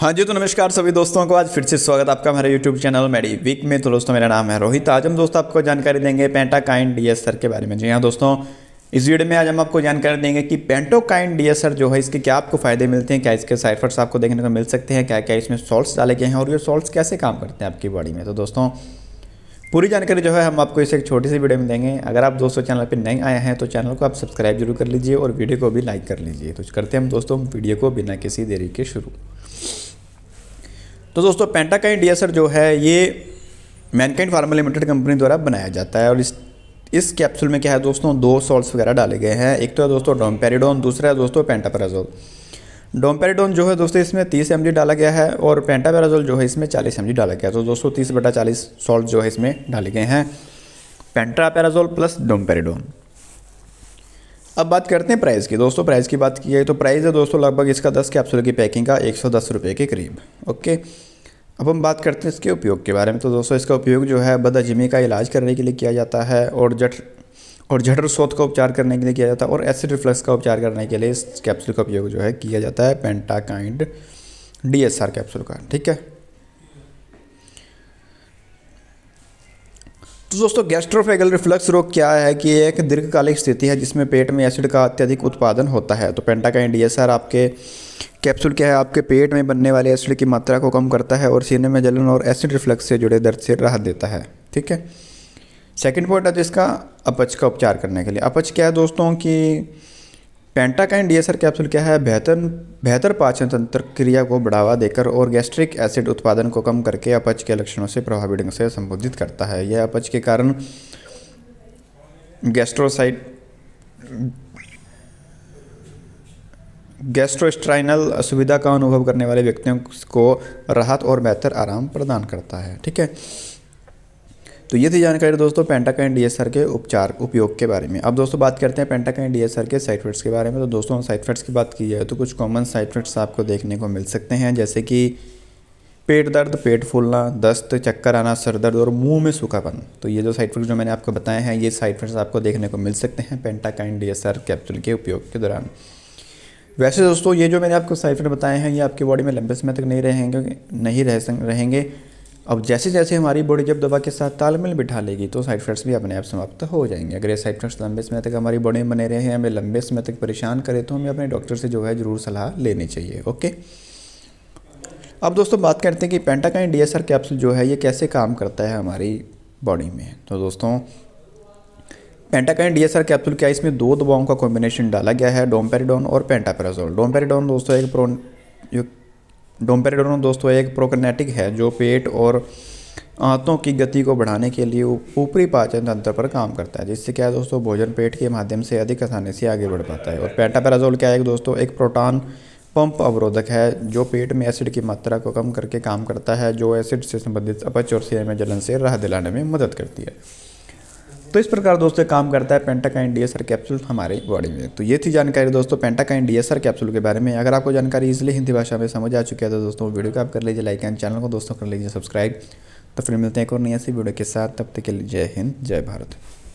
हाँ जी तो नमस्कार सभी दोस्तों को आज फिर से स्वागत आपका हमारे यूट्यूब चैनल मेडी वीक में तो दोस्तों मेरा नाम है रोहित आज हम दोस्तों आपको जानकारी देंगे पेंटाकाइन डीएसआर के बारे में जी हाँ दोस्तों इस वीडियो में आज हम आपको जानकारी देंगे कि पेंटोकाइन डीएसआर जो है इसके क्या आपको फ़ायदे मिलते हैं क्या इसके साइफर्स आपको देखने को मिल सकते हैं क्या क्या इसमें सॉल्ट्स डाले गए हैं और ये सॉल्ट्स कैसे काम करते हैं आपकी बॉडी में तो दोस्तों पूरी जानकारी जो है हम आपको इसे एक छोटी सी वीडियो में देंगे अगर आप दोस्तों चैनल पर नए आए हैं तो चैनल को आप सब्सक्राइब जरूर कर लीजिए और वीडियो को भी लाइक कर लीजिए तो करते हैं हम दोस्तों वीडियो को बिना किसी देरी के शुरू तो दोस्तों पेंटाकाइन डी जो है ये मैनकाइंड फार्मा लिमिटेड कंपनी द्वारा बनाया जाता है और इस इस कैप्सूल में क्या है दोस्तों दो सॉल्ट्स वगैरह डाले गए हैं एक तो है दोस्तों डोमपेरिडोन दूसरा है दोस्तों पेंटापेराजोल डोमपेरिडोन जो है दोस्तों इसमें 30 एम डाला गया है और पेंटापेराजोल जो है इसमें 40 एम डाला गया है तो दोस्तों 30 बटा 40 सॉल्ट जो है इसमें डाले गए हैं पेंटापेराजोल प्लस डोमपेरिडोन अब बात करते हैं प्राइस की दोस्तों प्राइस की बात की जाए तो प्राइस है दोस्तों लगभग इसका दस कैप्सूल की पैकिंग का एक सौ के करीब ओके अब हम बात करते हैं इसके उपयोग के बारे में तो दोस्तों इसका उपयोग जो है बदाजिमी का इलाज करने के लिए किया जाता है और जट और जटर शोध का उपचार करने के लिए किया जाता है और एसिड रिफ्लक्स का उपचार करने के लिए इस कैप्सूल का उपयोग जो है किया जाता है Pantakind D S R capsule का ठीक है तो दोस्तों गैस्ट्रोफेगल रिफ्लक्स रोग क्या है कि एक दीर्घकालिक स्थिति है जिसमें पेट में एसिड का अत्यधिक उत्पादन होता है तो पेंटाकाइन डी आपके कैप्सूल क्या है आपके पेट में बनने वाले एसिड की मात्रा को कम करता है और सीने में जलन और एसिड रिफ्लक्स से जुड़े दर्द से राहत देता है ठीक है सेकेंड पॉइंट है जिसका तो अपच का उपचार करने के लिए अपच क्या है दोस्तों की पेंटाकाइन डीएसआर कैप्सूल क्या है बेहतर बेहतर पाचन तंत्र क्रिया को बढ़ावा देकर और गैस्ट्रिक एसिड उत्पादन को कम करके अपच के लक्षणों से प्रभावी ढंग से संबोधित करता है यह अपच के कारण गैस्ट्रोसाइट गैस्ट्रोस्ट्राइनल असुविधा का अनुभव करने वाले व्यक्तियों को राहत और बेहतर आराम प्रदान करता है ठीक है तो ये थी जानकारी दोस्तों पेंटाकाइन डी के उपचार उपयोग के बारे में अब दोस्तों बात करते हैं पेंटाकाइन डी के साइड इफेक्ट्स के बारे में तो दोस्तों साइड इफेक्ट्स की बात की जाए तो कुछ कॉमन साइड इफेक्ट्स आपको देखने को मिल सकते हैं जैसे कि पेट दर्द पेट फूलना दस्त चक्कर आना सर दर्द और मुंह में सूखापन तो ये जो साइड इफेक्ट जो मैंने आपको बताए हैं ये साइड इफेक्ट्स आपको देखने को मिल सकते हैं पेंटाकाइन डीएसआर कैप्सूल के उपयोग के दौरान वैसे दोस्तों ये जो मैंने आपको साइड इफेक्ट बताए हैं ये आपकी बॉडी में लंबे समय तक नहीं रहेंगे नहीं रह रहेंगे अब जैसे जैसे हमारी बॉडी जब दवा के साथ तालमेल बिठा लेगी तो साइड इफेक्ट्स भी अपने आप समाप्त हो जाएंगे अगर ये साइड इफेक्ट्स लंबे समय तक हमारी बॉडी में बने रहे हैं हमें लंबे समय तक परेशान करें तो हमें अपने डॉक्टर से जो है ज़रूर सलाह लेनी चाहिए ओके अब दोस्तों बात करते हैं कि Pantakind D S R capsule जो है ये कैसे काम करता है हमारी बॉडी में तो दोस्तों पेंटाकाइन आर कैप्सूल क्या इसमें दो दवाओं का कॉम्बिनेशन डाला गया है डोमपेरिडोन और पेंटापेराजोल डोमपेरिडोन दोस्तों एक प्रोन जो डोम्पेरेडोन दोस्तों एक प्रोकनेटिक है जो पेट और आंतों की गति को बढ़ाने के लिए ऊपरी पाचन तंत्र पर काम करता है जिससे क्या है दोस्तों भोजन पेट के माध्यम से अधिक आसानी से आगे बढ़ पाता है और पेंटापेराजोल क्या है दोस्तों एक प्रोटान पंप अवरोधक है जो पेट में एसिड की मात्रा को कम करके काम करता है जो एसिड से संबंधित अपच और सीने में जलन से राह दिलाने में मदद करती है तो इस प्रकार दोस्तों काम करता है पेंटाकाइन डी एस कैप्सूल हमारे बॉडी में तो ये थी जानकारी दोस्तों पेंटाकाइन डी एस कैप्सूल के बारे में अगर आपको जानकारी इसलिए हिंदी भाषा में समझ आ चुकी है तो दोस्तों वीडियो को आप कर लीजिए लाइक एंड चैनल को दोस्तों कर लीजिए सब्सक्राइब तो फिर मिलते हैं एक और नई ऐसी वीडियो के साथ तब तक के लिए जय हिंद जय भारत